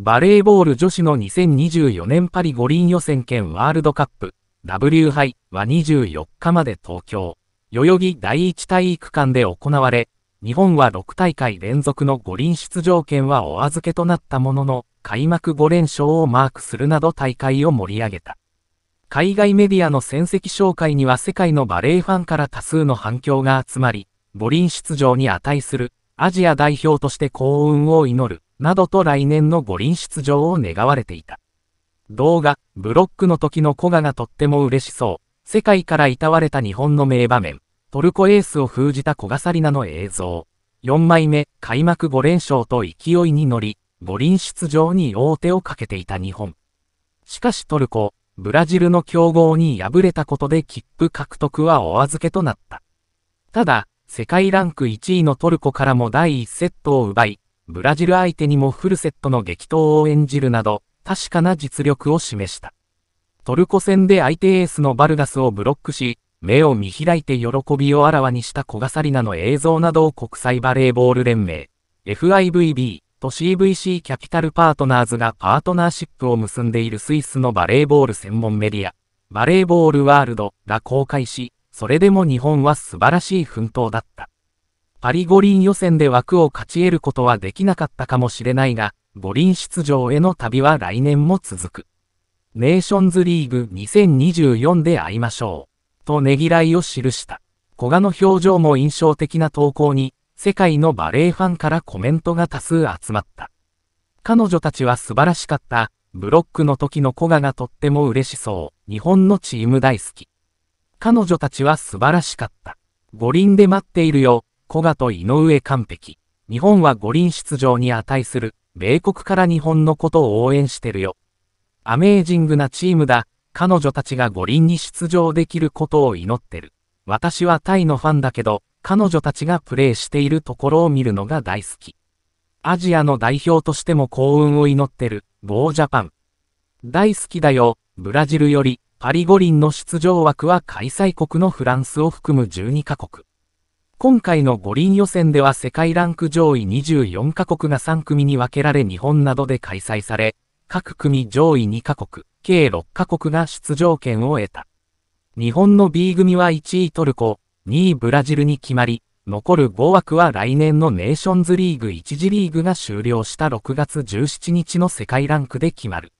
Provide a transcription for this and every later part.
バレーボール女子の2024年パリ五輪予選兼ワールドカップ W 杯は24日まで東京、代々木第一体育館で行われ、日本は6大会連続の五輪出場権はお預けとなったものの、開幕5連勝をマークするなど大会を盛り上げた。海外メディアの戦績紹介には世界のバレーファンから多数の反響が集まり、五輪出場に値するアジア代表として幸運を祈るなどと来年の五輪出場を願われていた。動画、ブロックの時の古賀がとっても嬉しそう。世界からいたわれた日本の名場面、トルコエースを封じた古賀サリナの映像。4枚目、開幕5連勝と勢いに乗り、五輪出場に大手をかけていた日本。しかしトルコ、ブラジルの強豪に敗れたことで切符獲得はお預けとなった。ただ、世界ランク1位のトルコからも第1セットを奪い、ブラジル相手にもフルセットの激闘を演じるなど、確かな実力を示した。トルコ戦で相手エースのバルガスをブロックし、目を見開いて喜びをあらわにした古賀紗理那の映像などを国際バレーボール連盟、FIVB と CVC キャピタルパートナーズがパートナーシップを結んでいるスイスのバレーボール専門メディア、バレーボールワールドが公開し、それでも日本は素晴らしい奮闘だった。パリ五輪予選で枠を勝ち得ることはできなかったかもしれないが、五輪出場への旅は来年も続く。ネーションズリーグ2024で会いましょう。とねぎらいを記した。古賀の表情も印象的な投稿に、世界のバレエファンからコメントが多数集まった。彼女たちは素晴らしかった。ブロックの時の古賀がとっても嬉しそう。日本のチーム大好き。彼女たちは素晴らしかった。五輪で待っているよ。古賀と井上完璧。日本は五輪出場に値する、米国から日本のことを応援してるよ。アメージングなチームだ、彼女たちが五輪に出場できることを祈ってる。私はタイのファンだけど、彼女たちがプレーしているところを見るのが大好き。アジアの代表としても幸運を祈ってる、ボージャパン。大好きだよ、ブラジルより、パリ五輪の出場枠は開催国のフランスを含む12カ国。今回の五輪予選では世界ランク上位24カ国が3組に分けられ日本などで開催され、各組上位2カ国、計6カ国が出場権を得た。日本の B 組は1位トルコ、2位ブラジルに決まり、残る5枠は来年のネーションズリーグ1次リーグが終了した6月17日の世界ランクで決まる。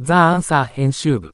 ザ・アンサー編集部